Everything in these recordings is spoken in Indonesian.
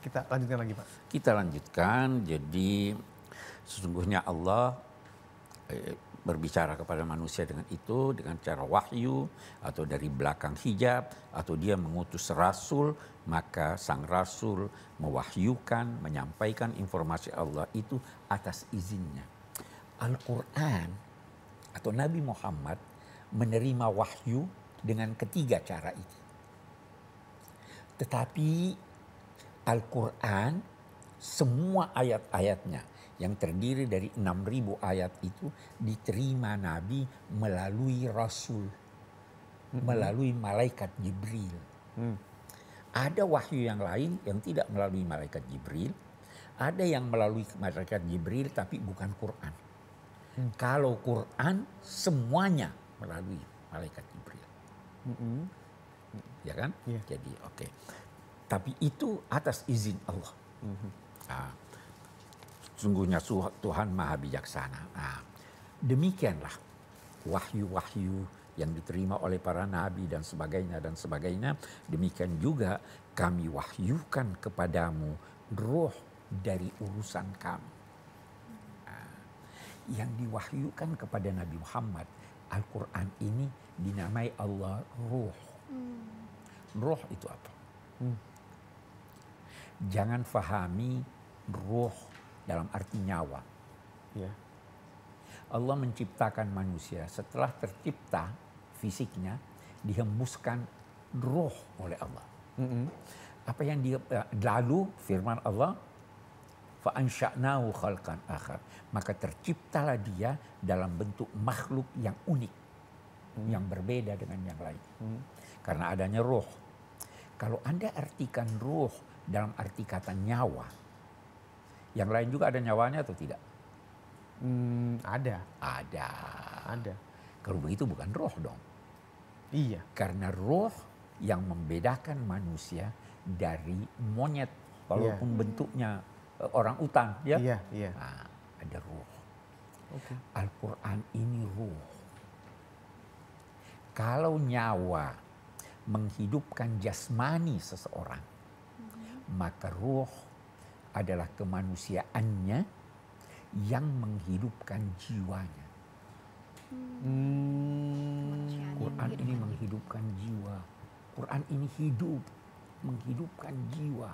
Kita lanjutkan lagi Pak. Kita lanjutkan, jadi sesungguhnya Allah eh, berbicara kepada manusia dengan itu dengan cara wahyu atau dari belakang hijab atau dia mengutus rasul maka sang rasul mewahyukan menyampaikan informasi Allah itu atas izinnya Al-Qur'an atau Nabi Muhammad menerima wahyu dengan ketiga cara itu tetapi Al-Quran semua ayat-ayatnya yang terdiri dari 6.000 ayat itu diterima Nabi melalui Rasul, hmm. melalui malaikat Jibril. Hmm. Ada wahyu yang lain yang tidak melalui malaikat Jibril, ada yang melalui malaikat Jibril tapi bukan Quran. Hmm. Kalau Quran semuanya melalui malaikat Jibril. Ya kan? Yeah. Jadi oke. Okay. Tapi itu atas izin Allah. Nah, sungguhnya Tuhan maha bijaksana. Nah, demikianlah wahyu-wahyu yang diterima oleh para nabi dan sebagainya dan sebagainya. Demikian juga kami wahyukan kepadamu roh dari urusan kami. Ah. yang diwahyukan kepada Nabi Muhammad Al-Quran ini dinamai Allah Ruh. Hmm. Ruh itu apa? Hmm jangan fahami ruh dalam arti nyawa. Ya. Allah menciptakan manusia setelah tercipta fisiknya dihembuskan ruh oleh Allah. Mm -hmm. Apa yang dia eh, lalu firman Allah fa'ansya'nahu khalqan akhar. Maka terciptalah dia dalam bentuk makhluk yang unik, hmm. yang berbeda dengan yang lain. Hmm. Karena adanya roh. Kalau Anda artikan roh dalam arti kata nyawa. Yang lain juga ada nyawanya atau tidak? Hmm, ada. Ada. Ada. Kalau begitu bukan roh dong. Iya. Karena roh yang membedakan manusia dari monyet, walaupun yeah. bentuknya e, orang utan, ya. Iya. Iya. Nah, ada roh. Okay. Al-Quran ini roh. Kalau nyawa menghidupkan jasmani seseorang, maka roh adalah kemanusiaannya yang menghidupkan jiwanya. Hmm. Quran ini menghidupkan jiwa. Quran ini hidup, menghidupkan jiwa.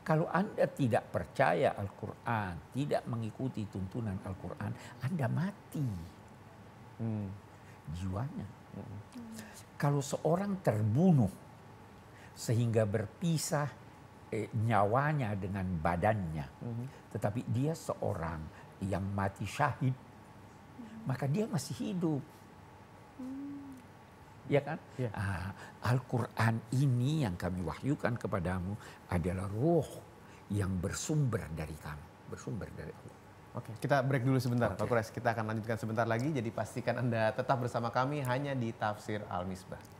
Kalau Anda tidak percaya Al-Quran, tidak mengikuti tuntunan Al-Quran, Anda mati hmm. jiwanya. Hmm. Kalau seorang terbunuh sehingga berpisah eh, nyawanya dengan badannya, mm-hmm. tetapi dia seorang yang mati syahid, mm-hmm. maka dia masih hidup. Ya kan? Yeah. Ah, Al-Quran ini yang kami wahyukan kepadamu adalah ruh yang bersumber dari kamu, bersumber dari Allah. Oke, kita break dulu sebentar, okay. Pak Kures. Kita akan lanjutkan sebentar lagi. Jadi pastikan Anda tetap bersama kami hanya di Tafsir Al-Misbah.